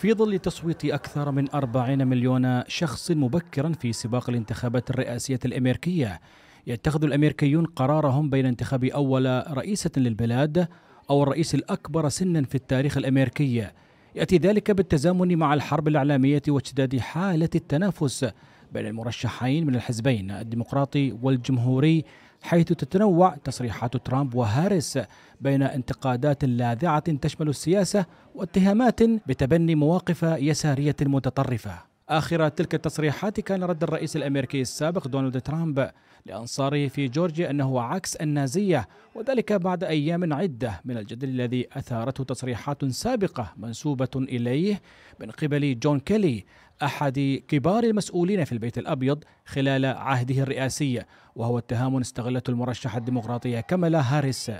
في ظل تصويت أكثر من 40 مليون شخص مبكرا في سباق الانتخابات الرئاسية الأمريكية يتخذ الأمريكيون قرارهم بين انتخاب أول رئيسة للبلاد أو الرئيس الأكبر سنا في التاريخ الأمريكي يأتي ذلك بالتزامن مع الحرب الإعلامية واشتداد حالة التنافس بين المرشحين من الحزبين الديمقراطي والجمهوري حيث تتنوع تصريحات ترامب وهاريس بين انتقادات لاذعة تشمل السياسة واتهامات بتبني مواقف يسارية متطرفة. آخر تلك التصريحات كان رد الرئيس الأمريكي السابق دونالد ترامب لأنصاره في جورجيا أنه عكس النازية وذلك بعد أيام عدة من الجدل الذي أثارته تصريحات سابقة منسوبة إليه من قبل جون كيلي احد كبار المسؤولين في البيت الابيض خلال عهده الرئاسي وهو اتهام استغلته المرشحه الديمقراطيه كمالا هاريس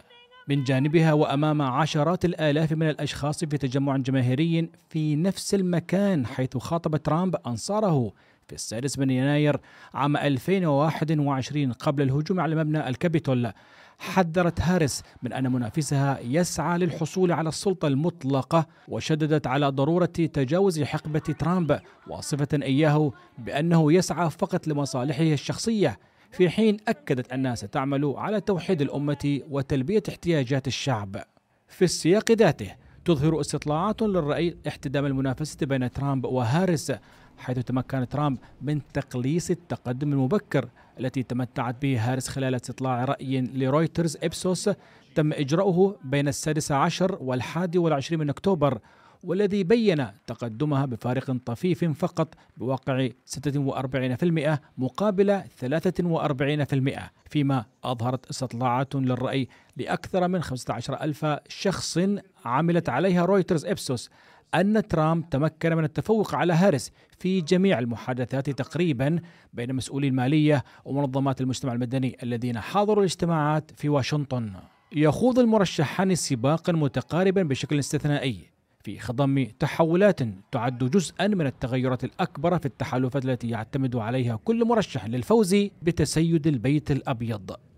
من جانبها وامام عشرات الالاف من الاشخاص في تجمع جماهيري في نفس المكان حيث خاطب ترامب انصاره في السادس من يناير عام 2021 قبل الهجوم على مبنى الكابيتول حذرت هاريس من أن منافسها يسعى للحصول على السلطة المطلقة وشددت على ضرورة تجاوز حقبة ترامب واصفة إياه بأنه يسعى فقط لمصالحه الشخصية في حين أكدت أنها ستعمل على توحيد الأمة وتلبية احتياجات الشعب في السياق ذاته تظهر استطلاعات للرأي احتدام المنافسة بين ترامب وهارس حيث تمكن ترامب من تقليص التقدم المبكر التي تمتعت به هارس خلال استطلاع رأي لرويترز إبسوس تم إجراؤه بين السادس عشر والحادي والعشرين من أكتوبر والذي بين تقدمها بفارق طفيف فقط بواقع 46% مقابل 43% فيما أظهرت استطلاعات للرأي لأكثر من 15 ألف شخص عملت عليها رويترز إبسوس أن ترامب تمكن من التفوق على هاريس في جميع المحادثات تقريبا بين مسؤولي المالية ومنظمات المجتمع المدني الذين حاضروا الاجتماعات في واشنطن يخوض المرشحان سباقا متقاربا بشكل استثنائي في خضم تحولات تعد جزءا من التغيرات الأكبر في التحالفات التي يعتمد عليها كل مرشح للفوز بتسيد البيت الأبيض